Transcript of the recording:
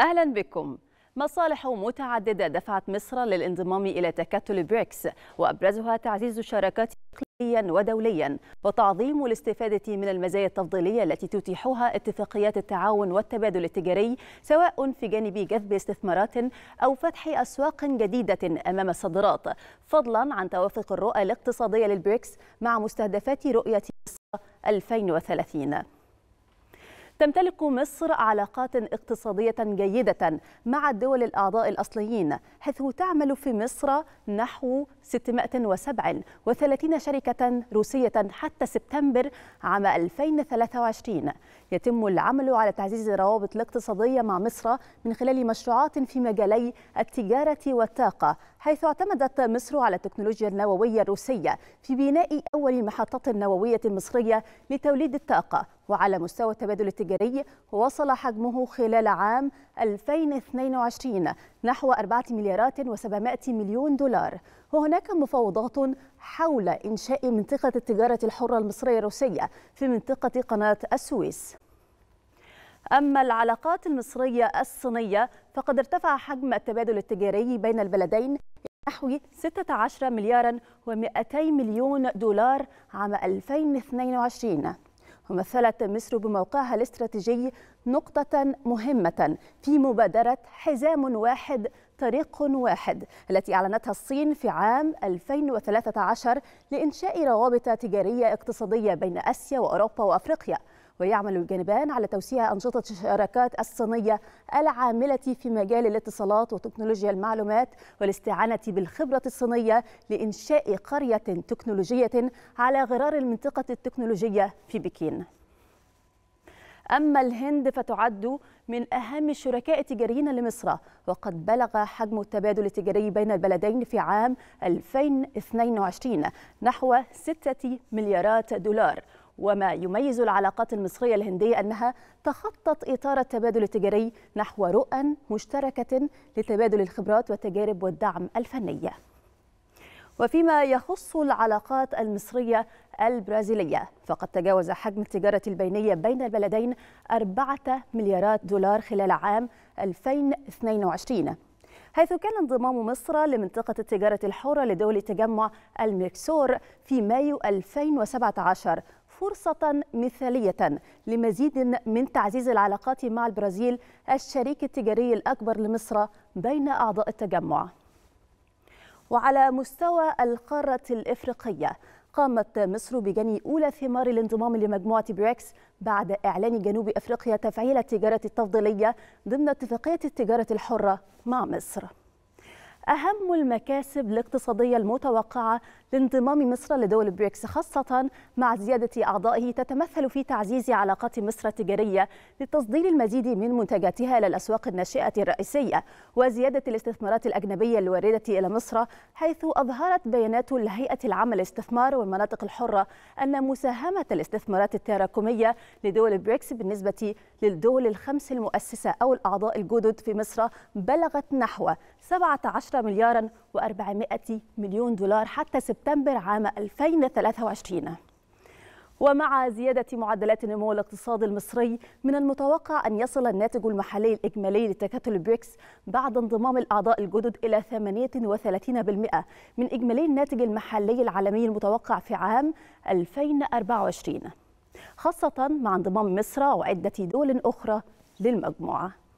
أهلا بكم مصالح متعددة دفعت مصر للانضمام إلى تكتل بريكس وأبرزها تعزيز الشراكات إقليميا ودوليا وتعظيم الاستفادة من المزايا التفضيلية التي تتيحها اتفاقيات التعاون والتبادل التجاري سواء في جانب جذب استثمارات أو فتح أسواق جديدة أمام الصادرات فضلا عن توافق الرؤى الاقتصادية للبريكس مع مستهدفات رؤية مصر 2030 تمتلك مصر علاقات اقتصادية جيدة مع الدول الأعضاء الأصليين حيث تعمل في مصر نحو 637 شركة روسية حتى سبتمبر عام 2023 يتم العمل على تعزيز الروابط الاقتصادية مع مصر من خلال مشروعات في مجالي التجارة والطاقة حيث اعتمدت مصر على التكنولوجيا النووية الروسية في بناء أول محطة نووية مصرية لتوليد الطاقة وعلى مستوى التبادل التجاري وصل حجمه خلال عام 2022 نحو 4 مليارات و700 مليون دولار وهناك مفاوضات حول إنشاء منطقة التجارة الحرة المصرية الروسية في منطقة قناة السويس أما العلاقات المصرية الصينية فقد ارتفع حجم التبادل التجاري بين البلدين نحو 16 مليارا و200 مليون دولار عام 2022 ومثلت مصر بموقعها الاستراتيجي نقطة مهمة في مبادرة حزام واحد طريق واحد التي أعلنتها الصين في عام 2013 لإنشاء روابط تجارية اقتصادية بين آسيا وأوروبا وأفريقيا ويعمل الجانبان على توسيع أنشطة الشراكات الصينية العاملة في مجال الاتصالات وتكنولوجيا المعلومات والاستعانة بالخبرة الصينية لإنشاء قرية تكنولوجية على غرار المنطقة التكنولوجية في بكين أما الهند فتعد من أهم الشركاء التجاريين لمصر وقد بلغ حجم التبادل التجاري بين البلدين في عام 2022 نحو 6 مليارات دولار وما يميز العلاقات المصرية الهندية أنها تخطت إطار التبادل التجاري نحو رؤى مشتركة لتبادل الخبرات والتجارب والدعم الفنية وفيما يخص العلاقات المصرية البرازيلية فقد تجاوز حجم التجارة البينية بين البلدين 4 مليارات دولار خلال عام 2022 حيث كان انضمام مصر لمنطقة التجارة الحرة لدول تجمع الميكسور في مايو 2017 فرصة مثالية لمزيد من تعزيز العلاقات مع البرازيل الشريك التجاري الأكبر لمصر بين أعضاء التجمع وعلى مستوى القارة الإفريقية قامت مصر بجني أولى ثمار الانضمام لمجموعة بريكس بعد إعلان جنوب أفريقيا تفعيل التجارة التفضيلية ضمن اتفاقية التجارة الحرة مع مصر أهم المكاسب الاقتصادية المتوقعة لانضمام مصر لدول البريكس خاصة مع زيادة أعضائه تتمثل في تعزيز علاقات مصر التجارية لتصدير المزيد من منتجاتها إلى الأسواق الناشئة الرئيسية وزيادة الاستثمارات الأجنبية الواردة إلى مصر حيث أظهرت بيانات الهيئة العامة للاستثمار والمناطق الحرة أن مساهمة الاستثمارات التراكمية لدول البريكس بالنسبة للدول الخمس المؤسسة أو الأعضاء الجدد في مصر بلغت نحو 17 10 مليارا و400 مليون دولار حتى سبتمبر عام 2023 ومع زيادة معدلات نمو الاقتصاد المصري من المتوقع أن يصل الناتج المحلي الإجمالي لتكتل بريكس بعد انضمام الأعضاء الجدد إلى 38% من إجمالي الناتج المحلي العالمي المتوقع في عام 2024 خاصة مع انضمام مصر وعدة دول أخرى للمجموعة